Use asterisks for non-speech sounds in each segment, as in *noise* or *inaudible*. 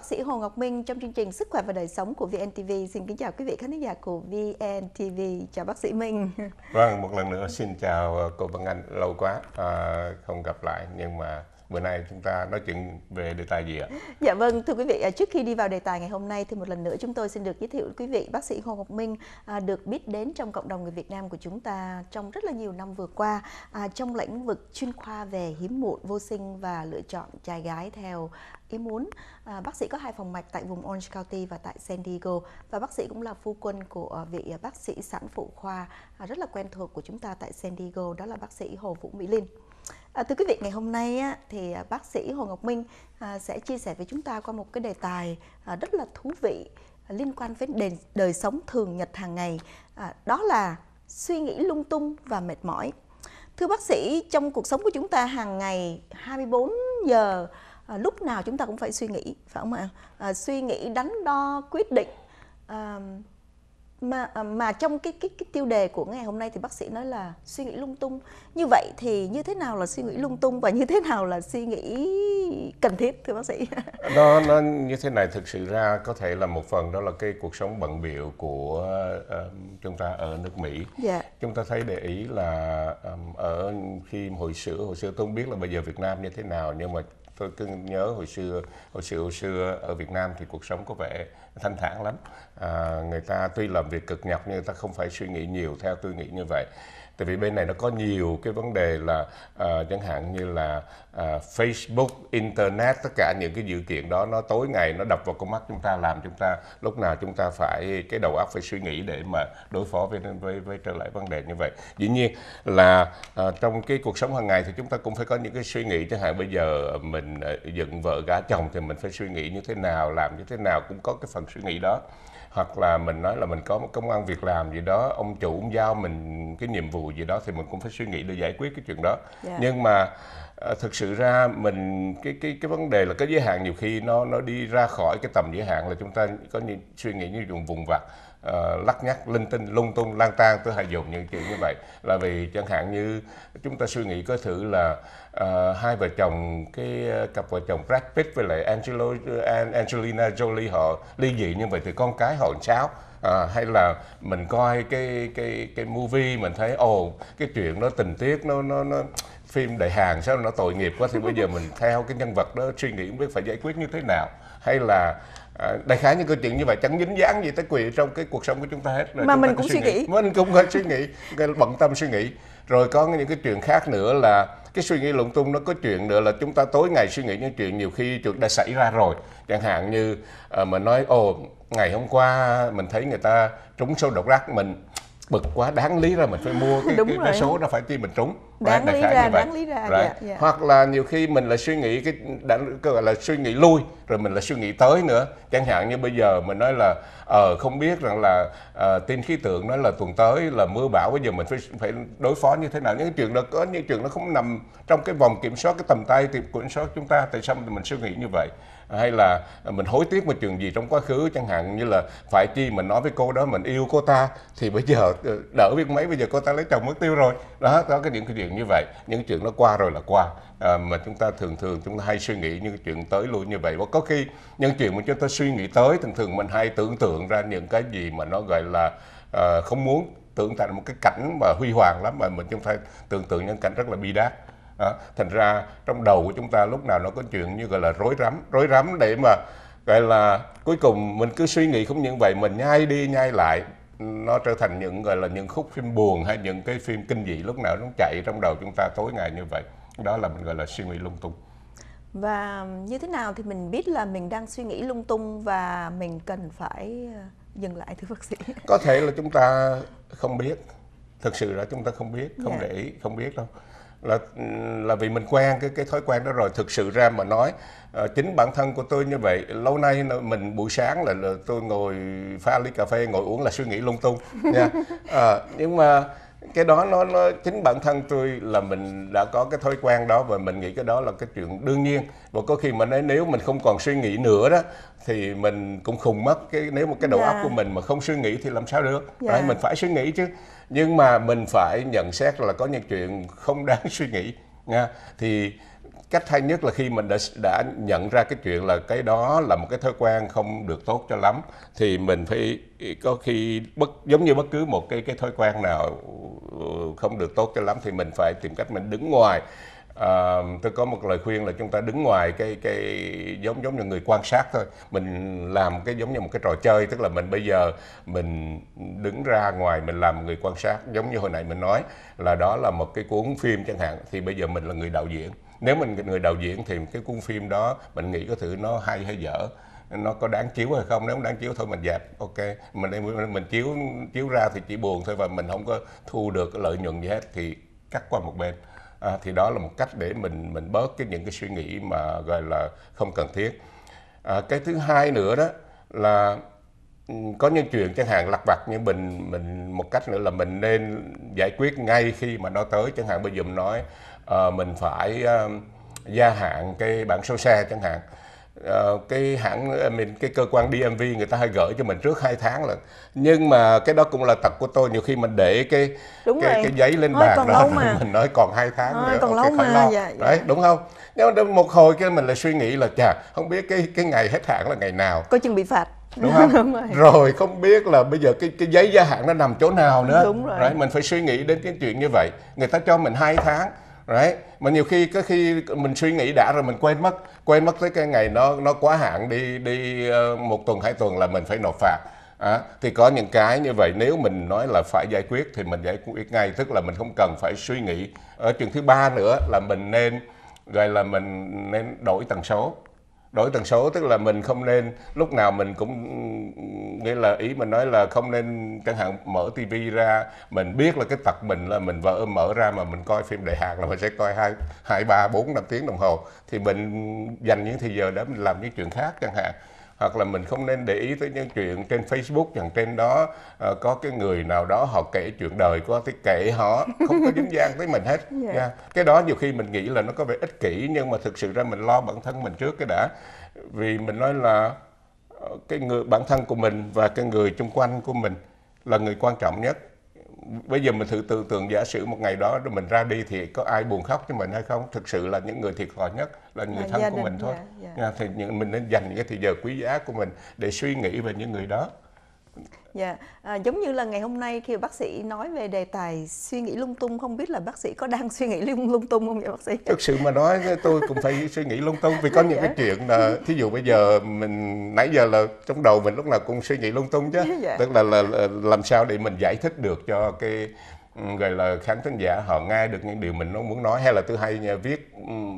bác sĩ Hồ Ngọc Minh trong chương trình Sức khỏe và đời sống của VNTV. Xin kính chào quý vị khán giả của VNTV. Chào bác sĩ Minh. Vâng, một lần nữa xin chào ờ, cô Vân Anh. Lâu quá à, không gặp lại nhưng mà bữa nay chúng ta nói chuyện về đề tài gì ạ? Dạ vâng, thưa quý vị, à, trước khi đi vào đề tài ngày hôm nay thì một lần nữa chúng tôi xin được giới thiệu quý vị bác sĩ Hồ Ngọc Minh à, được biết đến trong cộng đồng người Việt Nam của chúng ta trong rất là nhiều năm vừa qua à, trong lĩnh vực chuyên khoa về hiếm muộn, vô sinh và lựa chọn trai gái theo ý muốn. bác sĩ có hai phòng mạch tại vùng Orange County và tại San Diego và bác sĩ cũng là phu quân của vị bác sĩ sản phụ khoa rất là quen thuộc của chúng ta tại San Diego đó là bác sĩ Hồ Vũ Mỹ Linh. À, thưa quý vị, ngày hôm nay á, thì à, bác sĩ Hồ Ngọc Minh à, sẽ chia sẻ với chúng ta qua một cái đề tài à, rất là thú vị à, liên quan với đền, đời sống thường nhật hàng ngày, à, đó là suy nghĩ lung tung và mệt mỏi. Thưa bác sĩ, trong cuộc sống của chúng ta hàng ngày 24 giờ à, lúc nào chúng ta cũng phải suy nghĩ phải không ạ? À, suy nghĩ đánh đo quyết định à, mà à, mà trong cái cái cái tiêu đề của ngày hôm nay thì bác sĩ nói là suy nghĩ lung tung như vậy thì như thế nào là suy nghĩ lung tung và như thế nào là suy nghĩ cần thiết thưa bác sĩ *laughs* nó nó như thế này thực sự ra có thể là một phần đó là cái cuộc sống bận biệu của uh, chúng ta ở nước Mỹ yeah. Dạ. chúng ta thấy để ý là um, ở khi hồi xưa hồi xưa tôi không biết là bây giờ Việt Nam như thế nào nhưng mà tôi cứ nhớ hồi xưa hồi xưa hồi xưa ở Việt Nam thì cuộc sống có vẻ thanh thản lắm à, người ta tuy làm việc cực nhọc nhưng người ta không phải suy nghĩ nhiều theo tôi nghĩ như vậy tại vì bên này nó có nhiều cái vấn đề là uh, chẳng hạn như là uh, Facebook, Internet, tất cả những cái dự kiện đó nó tối ngày nó đập vào con mắt chúng ta làm chúng ta lúc nào chúng ta phải cái đầu óc phải suy nghĩ để mà đối phó với với, với trở lại vấn đề như vậy. Dĩ nhiên là uh, trong cái cuộc sống hàng ngày thì chúng ta cũng phải có những cái suy nghĩ chẳng hạn bây giờ mình uh, dựng vợ gả chồng thì mình phải suy nghĩ như thế nào, làm như thế nào cũng có cái phần suy nghĩ đó hoặc là mình nói là mình có một công an việc làm gì đó ông chủ ông giao mình cái nhiệm vụ gì đó thì mình cũng phải suy nghĩ để giải quyết cái chuyện đó yeah. Dạ. nhưng mà Ờ, thực sự ra mình cái cái cái vấn đề là cái giới hạn nhiều khi nó nó đi ra khỏi cái tầm giới hạn là chúng ta có những suy nghĩ như dùng vùng vặt uh, lắc nhắc linh tinh lung tung lang tang tôi hay dùng những chữ như vậy là vì chẳng hạn như chúng ta suy nghĩ có thử là uh, hai vợ chồng cái cặp vợ chồng Brad Pitt với lại Angelo, Angelina Jolie họ ly dị như vậy thì con cái họ sao à, hay là mình coi cái cái cái movie mình thấy ồ cái chuyện nó tình tiết nó nó nó phim đại hàn sao nó tội nghiệp quá thì bây giờ mình theo cái nhân vật đó suy nghĩ không biết phải giải quyết như thế nào hay là À, đại khái những câu chuyện như vậy chẳng dính dáng gì tới quỷ trong cái cuộc sống của chúng ta hết rồi mà mình cũng suy nghĩ. nghĩ mình cũng phải suy nghĩ bận tâm suy nghĩ rồi có những cái chuyện khác nữa là cái suy nghĩ lung tung nó có chuyện nữa là chúng ta tối ngày suy nghĩ những chuyện nhiều khi chuyện đã xảy ra rồi chẳng hạn như uh, mình nói ồ ngày hôm qua mình thấy người ta trúng số độc đắc mình bực quá đáng lý ra mình phải mua cái, *laughs* cái, cái số đó phải chi mình trúng đáng lý ra đáng lý ra right. yeah, yeah. hoặc là nhiều khi mình là suy nghĩ cái đã gọi là suy nghĩ lui rồi mình là suy nghĩ tới nữa chẳng hạn như bây giờ mình nói là ờ uh, không biết rằng là uh, tin khí tượng nói là tuần tới là mưa bão bây giờ mình phải phải đối phó như thế nào những trường đó có những trường nó không nằm trong cái vòng kiểm soát cái tầm tay thì kiểm soát chúng ta tại sao mình suy nghĩ như vậy hay là mình hối tiếc một chuyện gì trong quá khứ chẳng hạn như là phải chi mình nói với cô đó mình yêu cô ta thì bây giờ ờ, đỡ biết mấy bây giờ cô ta lấy chồng mất tiêu rồi đó đó cái những cái chuyện trường như vậy những chuyện nó qua rồi là qua à, mà chúng ta thường thường chúng ta hay suy nghĩ những chuyện tới lui như vậy và có khi những chuyện mà chúng ta suy nghĩ tới thường thường mình hay tưởng tượng ra những cái gì mà nó gọi là à, không muốn tưởng thành một cái cảnh mà huy hoàng lắm mà mình chúng ta tưởng tượng những cảnh rất là bi đát à, thành ra trong đầu của chúng ta lúc nào nó có chuyện như gọi là rối rắm rối rắm để mà gọi là cuối cùng mình cứ suy nghĩ không những vậy mình nhai đi nhai lại nó trở thành những gọi là những khúc phim buồn hay những cái phim kinh dị lúc nào nó chạy trong đầu chúng ta tối ngày như vậy đó là mình gọi là suy nghĩ lung tung và như thế nào thì mình biết là mình đang suy nghĩ lung tung và mình cần phải ờ, dừng lại thưa bác sĩ có thể là chúng ta không biết thực sự là chúng ta không biết không yeah. Dạ. để ý không biết đâu là là vì mình quen cái cái thói quen đó rồi thực sự ra mà nói à, chính bản thân của tôi như vậy lâu nay mình buổi sáng là, là tôi ngồi pha ly cà phê ngồi uống là suy nghĩ lung tung nha à, *laughs* nhưng mà cái đó nó, nó chính bản thân tôi là mình đã có cái thói quen đó và mình nghĩ cái đó là cái chuyện đương nhiên và có khi mà nói nếu mình không còn suy nghĩ nữa đó thì mình cũng khùng mất cái nếu mà cái đầu yeah. óc dạ. của mình mà không suy nghĩ thì làm sao được yeah. Đấy, dạ. mình phải suy nghĩ chứ nhưng mà mình phải nhận xét là có những chuyện không đáng *laughs* suy nghĩ nha thì cách hay nhất là khi mình đã đã nhận ra cái chuyện là cái đó là một cái thói quen không được tốt cho lắm thì mình phải có khi bất giống như bất cứ một cái cái thói quen nào ừ, không được tốt cho lắm thì mình phải tìm cách mình đứng ngoài à, tôi có một lời khuyên là chúng ta đứng ngoài cái cái giống giống như người quan sát thôi mình làm cái giống như một cái trò chơi tức là mình bây giờ mình đứng ra ngoài mình làm người quan sát giống như hồi nãy mình nói là đó là một cái cuốn phim chẳng hạn thì bây giờ mình là người đạo diễn nếu mình người đạo diễn thì cái cuốn phim đó mình nghĩ có thử nó hay hay dở nó có đáng chiếu hay không nếu không đáng chiếu thôi mình dẹp ok mình mình, mình chiếu chiếu ra thì chỉ buồn thôi và mình không có thu được cái lợi nhuận gì hết thì cắt qua một bên à, thì đó là một cách để mình mình bớt cái những cái suy nghĩ mà gọi là không cần thiết à, cái thứ hai nữa đó là ừ, có những chuyện chẳng hạn lặt vặt như mình mình một cách nữa là mình nên giải quyết ngay khi mà nó tới chẳng hạn bây giờ mình nói uh, mình phải uh, gia hạn cái bản số xe chẳng hạn uh, cái hãng mình cái cơ quan DMV người ta hay gửi cho mình trước 2 tháng là nhưng mà cái đó cũng là tật của tôi nhiều khi mình để cái đúng cái, cái giấy lên Thôi, bàn đó *laughs* mà. mình nói còn hai tháng Thôi, nữa còn okay, lâu mà. Lo. Dạ, dạ. đấy đúng không nếu một hồi cái mình lại suy nghĩ là chà không biết cái cái ngày hết hạn là ngày nào có chừng bị phạt đúng không *laughs* đúng rồi. rồi không biết là bây giờ cái cái giấy gia hạn nó nằm chỗ nào nữa đúng rồi. Đấy, mình phải suy nghĩ đến cái chuyện như vậy người ta cho mình hai tháng right? mà nhiều khi có khi mình suy nghĩ đã rồi mình quên mất quên mất tới cái ngày nó nó quá hạn đi đi ờ, một tuần hai tuần là mình phải nộp phạt À, thì có những cái như vậy nếu mình nói là phải giải quyết thì mình giải quyết ngay tức là mình không cần phải suy nghĩ ở trường thứ ba nữa là mình nên gọi là mình nên đổi tần số đổi tần số tức là mình không nên lúc nào mình cũng nghĩa là ý mình nói là không nên chẳng hạn mở tivi ra mình biết là cái tật mình là mình vợ mở ra mà mình coi phim đại hàn là mình sẽ coi hai hai ba bốn năm tiếng đồng hồ thì mình dành những thời giờ đó mình làm những chuyện khác chẳng hạn hoặc là mình không nên để ý tới những chuyện trên Facebook rằng trên đó uh, có cái người nào đó họ kể chuyện đời của thì kể họ không có dính dáng tới mình hết yeah. Dạ. nha cái đó nhiều khi mình nghĩ là nó có vẻ ích kỷ nhưng mà thực sự ra mình lo bản thân mình trước cái đã vì mình nói là ờ, cái người bản thân của mình và cái người xung quanh của mình là người quan trọng nhất bây giờ mình thử tưởng tượng giả sử một ngày đó rồi mình ra đi thì có ai buồn khóc cho mình hay không thực sự là những người thiệt thòi nhất là người thân của mình thôi dạ, dạ. thì mình nên dành cái thời giờ quý giá của mình để suy nghĩ về những người đó Dạ, à, giống như là ngày hôm nay khi bác sĩ nói về đề tài suy nghĩ lung tung không biết là bác sĩ có đang *laughs* suy nghĩ lung, lung tung không vậy bác sĩ? Thực sự mà nói tôi cũng phải suy nghĩ lung tung vì có những dạ. cái chuyện là thí dụ bây giờ mình nãy giờ là trong đầu mình lúc nào cũng suy nghĩ lung tung chứ. *laughs* Dạ. Tức là, là, là làm sao để mình giải thích được cho cái gọi là khán thính giả họ nghe được những điều mình nó muốn nói hay là tôi hay viết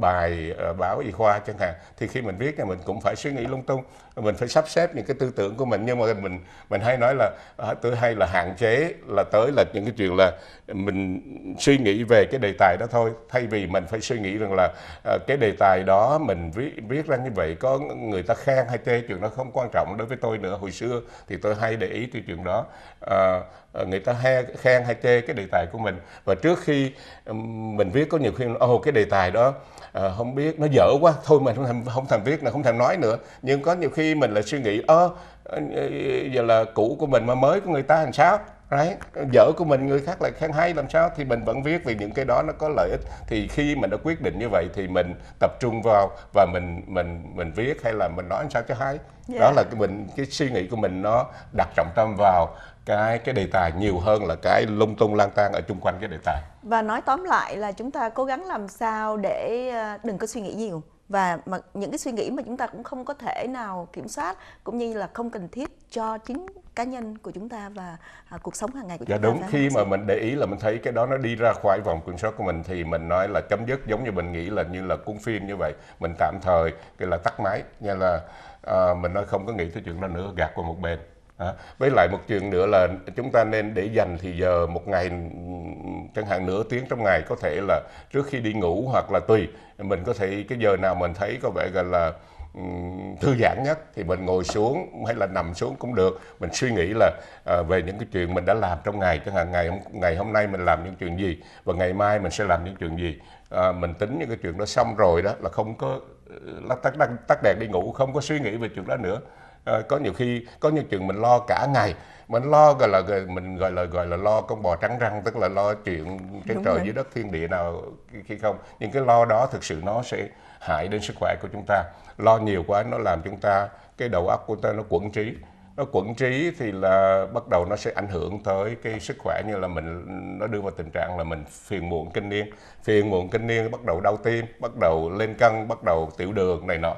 bài ờ, báo y khoa chẳng hạn thì khi mình viết thì mình cũng phải suy nghĩ lung tung mình phải sắp xếp những cái tư tưởng của mình nhưng mà mình mình hay nói là à, tôi hay là hạn chế là tới là những cái chuyện là mình suy nghĩ về cái đề tài đó thôi thay vì mình phải suy nghĩ rằng là à, cái đề tài đó mình viết viết ra như vậy có người ta khen hay chê chuyện đó không quan trọng đối với tôi nữa hồi xưa thì tôi hay để ý cái chuyện đó à, à người ta hay, khen hay chê cái đề tài của mình và trước khi mình viết có nhiều khi ô oh, cái đề tài đó à, không biết nó dở quá thôi mình không thành không thành viết là không thành nói nữa nhưng có nhiều khi mình lại suy nghĩ ơ giờ là cũ của mình mà mới của người ta làm sao right? vợ của mình người khác lại khen hay làm sao thì mình vẫn viết vì những cái đó nó có lợi ích thì khi mình đã quyết định như vậy thì mình tập trung vào và mình mình mình viết hay là mình nói làm sao cho hay yeah. Dạ. đó là cái mình cái suy nghĩ của mình nó đặt trọng tâm vào cái cái đề tài nhiều hơn là cái lung tung lang tan ở chung quanh cái đề tài và nói tóm lại là chúng ta cố gắng làm sao để ờ, đừng có suy nghĩ nhiều và mà những cái suy nghĩ mà chúng ta cũng không có thể nào kiểm soát cũng như là không cần thiết cho chính cá nhân của chúng ta và à, cuộc sống hàng ngày của dạ, chúng dạ, ta. Đúng khi mà mình để ý là mình thấy cái đó nó đi ra khỏi vòng kiểm soát của mình thì mình nói là chấm dứt giống như mình nghĩ là như là cuốn phim như vậy mình tạm thời cái là tắt máy như là à, mình nói không có nghĩ tới chuyện đó nữa gạt qua một bên À, với lại một chuyện nữa là chúng ta nên để dành thì giờ một ngày chẳng hạn nửa tiếng trong ngày có thể là trước khi đi ngủ hoặc là tùy mình có thể cái giờ nào mình thấy có vẻ gọi là thư giãn nhất thì mình ngồi xuống hay là nằm xuống cũng được mình suy nghĩ là à, về những cái chuyện mình đã làm trong ngày chẳng hạn ngày ngày hôm nay mình làm những chuyện gì và ngày mai mình sẽ làm những chuyện gì à, mình tính những cái chuyện đó xong rồi đó là không có tắt, tắt, tắt đèn đi ngủ không có suy nghĩ về chuyện đó nữa à, có nhiều khi có nhiều chừng mình lo cả ngày mình lo gọi là mình gọi là gọi là lo con bò trắng răng tức là lo chuyện trên trời rồi. dưới đất thiên địa nào khi không nhưng cái lo đó thực sự nó sẽ hại đến sức khỏe của chúng ta lo nhiều quá nó làm chúng ta cái đầu óc của ta nó quẩn trí nó quẩn trí thì là bắt đầu nó sẽ ảnh hưởng tới cái sức khỏe như là mình nó đưa vào tình trạng là mình phiền muộn kinh niên phiền muộn kinh niên bắt đầu đau tim bắt đầu lên cân bắt đầu tiểu đường này nọ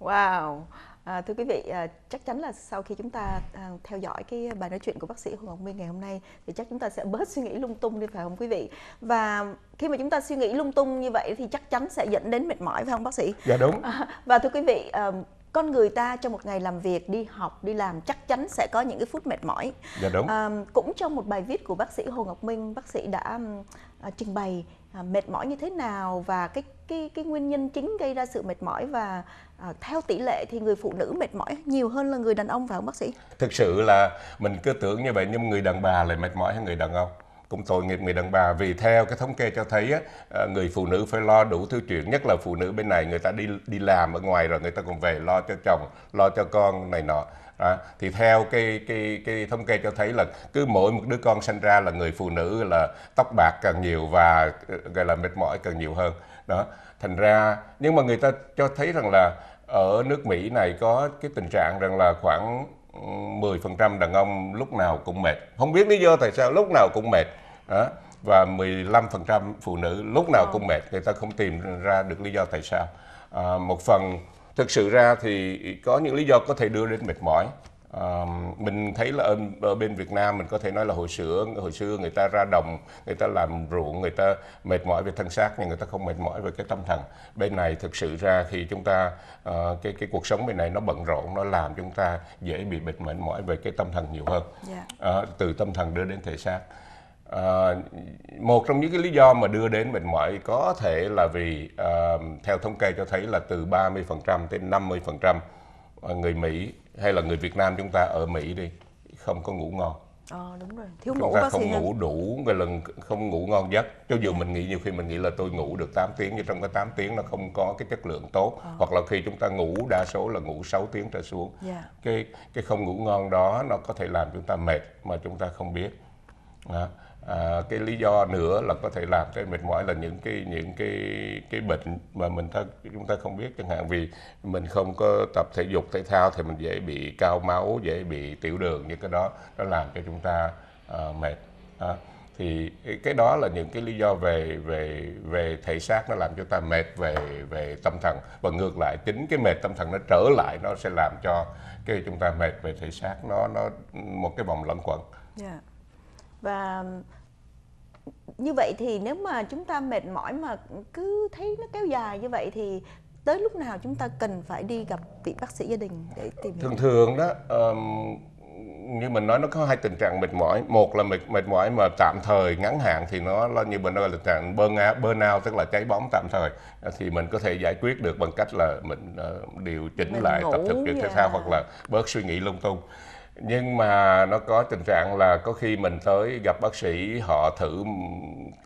wow À, thưa quý vị, à, chắc chắn là sau khi chúng ta à, theo dõi cái bài nói chuyện của bác sĩ Hồ Ngọc Minh ngày hôm nay thì chắc chúng ta sẽ bớt suy nghĩ lung tung đi phải không quý vị? Và khi mà chúng ta suy nghĩ lung tung như vậy thì chắc chắn sẽ dẫn đến mệt mỏi phải không bác sĩ? Dạ đúng. À, và thưa quý vị, à, con người ta trong một ngày làm việc, đi học, đi làm chắc chắn sẽ có những cái phút mệt mỏi. Dạ đúng. À, cũng trong một bài viết của bác sĩ Hồ Ngọc Minh, bác sĩ đã à, trình bày à, mệt mỏi như thế nào và cái cái cái nguyên nhân chính gây ra sự mệt mỏi và à, theo tỷ lệ thì người phụ nữ mệt mỏi nhiều hơn là người đàn ông phải không bác sĩ? Thực sự là mình cứ tưởng như vậy nhưng người đàn bà lại mệt mỏi hơn người đàn ông cũng tội nghiệp người đàn bà vì theo cái thống kê cho thấy á, à, người phụ nữ phải lo đủ thứ chuyện nhất là phụ nữ bên này người ta đi đi làm ở ngoài rồi người ta còn về lo cho chồng lo cho con này nọ à, thì theo cái cái cái thống kê cho thấy là cứ mỗi một đứa con sinh ra là người phụ nữ là tóc bạc càng nhiều và ờ, gọi là mệt mỏi càng nhiều hơn đó thành ra nhưng mà người ta cho thấy rằng là ở nước Mỹ này có cái tình trạng rằng là khoảng 10% đàn ông lúc nào cũng mệt không biết lý do tại sao lúc nào cũng mệt đó và 15% phụ nữ lúc nào ờ. cũng mệt người ta không tìm ra được lý do tại sao à, một phần thực sự ra thì có những lý do có thể đưa đến mệt mỏi À, mình thấy là ở, ở bên Việt Nam mình có thể nói là hồi xưa hồi xưa người ta ra đồng người ta làm ruộng người ta mệt mỏi về thân xác nhưng người ta không mệt mỏi về cái tâm thần bên này thực sự ra khi chúng ta uh, cái cái cuộc sống bên này nó bận rộn nó làm chúng ta dễ bị mệt mỏi về cái tâm thần nhiều hơn yeah. Dạ. uh, ờ, từ tâm thần đưa đến thể xác À, một trong những cái lý do mà đưa đến mệt mỏi có thể là vì à, theo thống kê cho thấy là từ 30% đến 50% người Mỹ hay là người Việt Nam chúng ta ở Mỹ đi không có ngủ ngon. À, đúng rồi. Thiếu chúng ngủ ta không ngủ đủ người lần không ngủ ngon giấc. Cho dù dạ. mình nghĩ nhiều khi mình nghĩ là tôi ngủ được 8 tiếng nhưng trong cái 8 tiếng nó không có cái chất lượng tốt à. hoặc là khi chúng ta ngủ đa số là ngủ 6 tiếng trở xuống. Yeah. Dạ. Cái cái không ngủ ngon đó nó có thể làm chúng ta mệt mà chúng ta không biết. À à, cái lý do nữa là có thể làm cho mệt mỏi là những cái những cái cái bệnh mà mình ta chúng ta không biết chẳng hạn vì mình không có tập thể dục thể thao thì mình dễ bị cao máu dễ bị tiểu đường như cái đó nó làm cho chúng ta à, mệt à, thì cái đó là những cái lý do về về về thể xác nó làm cho ta mệt về về tâm thần và ngược lại tính cái mệt tâm thần nó trở lại nó sẽ làm cho cái chúng ta mệt về thể xác nó nó một cái vòng luẩn quẩn yeah. Dạ và như vậy thì nếu mà chúng ta mệt mỏi mà cứ thấy nó kéo dài như vậy thì tới lúc nào chúng ta cần phải đi gặp vị bác sĩ gia đình để tìm thường hiểu? thường đó um, như mình nói nó có hai tình trạng mệt mỏi một là mệt mệt mỏi mà tạm thời ngắn hạn thì nó là như mình nói là tình trạng burn out, burn out tức là cháy bóng tạm thời à, thì mình có thể giải quyết được bằng cách là mình uh, điều chỉnh mình lại tập thực luyện thể thao hoặc là bớt suy nghĩ lung tung nhưng mà nó có tình trạng là có khi mình tới gặp bác sĩ họ thử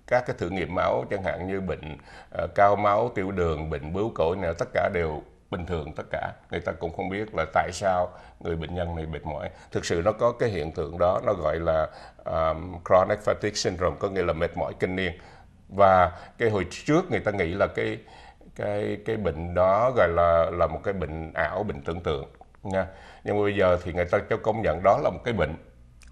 các cái thử nghiệm máu chẳng hạn như bệnh uh, cao máu tiểu đường bệnh bướu cổ nào tất cả đều bình thường tất cả người ta cũng không biết là tại sao người bệnh nhân này mệt mỏi thực sự nó có cái hiện tượng đó nó gọi là um, chronic fatigue syndrome có nghĩa là mệt mỏi kinh niên và cái hồi trước người ta nghĩ là cái cái cái bệnh đó gọi là là một cái bệnh ảo bệnh tưởng tượng nha nhưng mà bây giờ thì người ta cho công nhận đó là một cái bệnh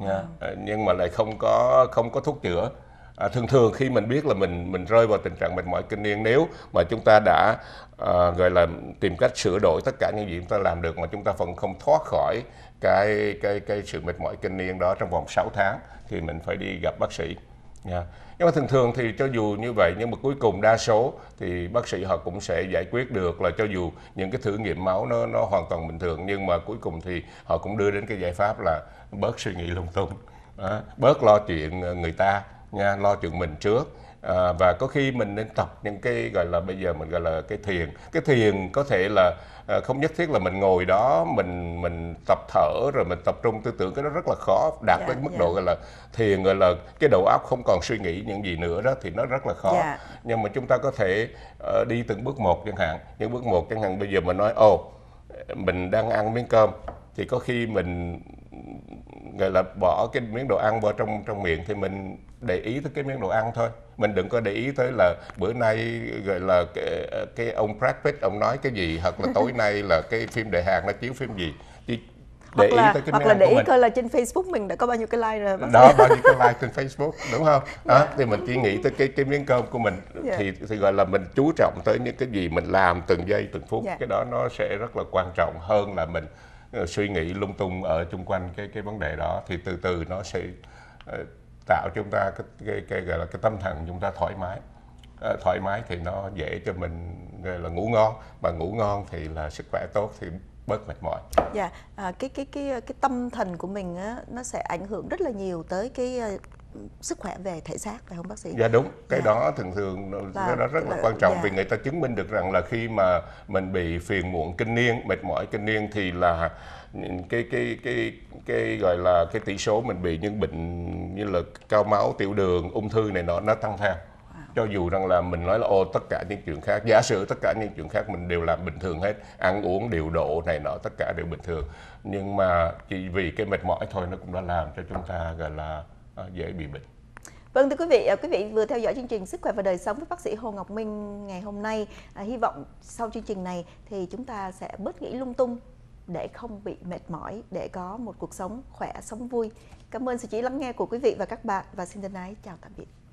dạ. à. nhưng mà lại không có không có thuốc chữa à, thường thường khi mình biết là mình mình rơi vào tình trạng mệt mỏi kinh niên nếu mà chúng ta đã à, gọi là tìm cách sửa đổi tất cả những gì chúng ta làm được mà chúng ta vẫn không thoát khỏi cái cái cái sự mệt mỏi kinh niên đó trong vòng 6 tháng thì mình phải đi gặp bác sĩ Yeah. Dạ. Nhưng mà thường thường thì cho dù như vậy nhưng mà cuối cùng đa số thì bác sĩ họ cũng sẽ giải quyết được là cho dù những cái thử nghiệm máu nó nó hoàn toàn bình thường nhưng mà cuối cùng thì họ cũng đưa đến cái giải pháp là bớt suy nghĩ lung tung, à, bớt lo chuyện ờ, người ta nha, lo chuyện mình trước à, và có khi mình nên tập những cái gọi là bây giờ mình gọi là cái thiền cái thiền có thể là à, không nhất thiết là mình ngồi đó mình mình tập thở rồi mình tập trung tư tưởng cái đó rất là khó đạt dạ, tới mức dạ. độ gọi là thiền gọi là cái đầu óc không còn suy nghĩ những gì nữa đó thì nó rất là khó dạ. nhưng mà chúng ta có thể uh, đi từng bước một chẳng hạn những bước một chẳng hạn bây giờ mình nói ồ mình đang ăn miếng cơm thì có khi mình gọi là bỏ cái miếng đồ ăn vào trong trong miệng thì mình để ý tới cái miếng đồ ăn thôi mình đừng có để ý tới là bữa nay gọi là cái, cái ông Brad Pitt ông nói cái gì hoặc là tối nay là cái phim đại hàng nó chiếu phim gì chỉ để hoặc là, ý tới cái hoặc là để ý coi là trên Facebook mình đã có bao nhiêu cái like rồi đó bao nhiêu cái like trên Facebook đúng không đó thì mình chỉ nghĩ tới cái cái miếng cơm của mình yeah. Dạ. thì thì gọi là mình chú trọng tới những cái gì mình làm từng giây từng phút yeah. Dạ. cái đó nó sẽ rất là quan trọng hơn là mình Ờ, suy nghĩ lung tung ở chung quanh cái cái vấn đề đó thì từ từ nó sẽ ờ, tạo cho chúng ta cái, cái, cái gọi là cái tâm thần chúng ta thoải mái ờ, thoải mái thì nó dễ cho mình là ngủ ngon mà ngủ ngon thì là sức khỏe tốt thì bớt mệt mỏi. Dạ, à, cái cái cái cái tâm thần của mình á, nó sẽ ảnh hưởng rất là nhiều tới cái sức khỏe về thể xác phải không bác sĩ? Dạ đúng, cái dạ. đó thường thường là, cái đó rất là, quan trọng dạ. vì người ta chứng minh được rằng là khi mà mình bị phiền muộn kinh niên, mệt mỏi kinh niên thì là cái cái cái cái gọi là cái tỷ số mình bị những bệnh như là cao máu, tiểu đường, ung thư này nọ nó tăng theo cho dù rằng là mình nói là ô tất cả những chuyện khác giả sử tất cả những chuyện khác mình đều làm bình thường hết ăn uống điều độ này nọ tất cả đều bình thường nhưng mà chỉ vì cái mệt mỏi thôi nó cũng đã làm cho chúng ta gọi là Ờ, dễ bị bệnh Vâng thưa quý vị, ờ, quý vị vừa theo dõi chương trình Sức khỏe và đời sống với bác sĩ Hồ Ngọc Minh ngày hôm nay. À, hy vọng sau chương trình này thì chúng ta sẽ bớt nghĩ lung tung để không bị mệt mỏi, để có một cuộc sống khỏe, sống vui. Cảm ơn sự chỉ lắng nghe của quý vị và các bạn và xin thân ái chào tạm biệt.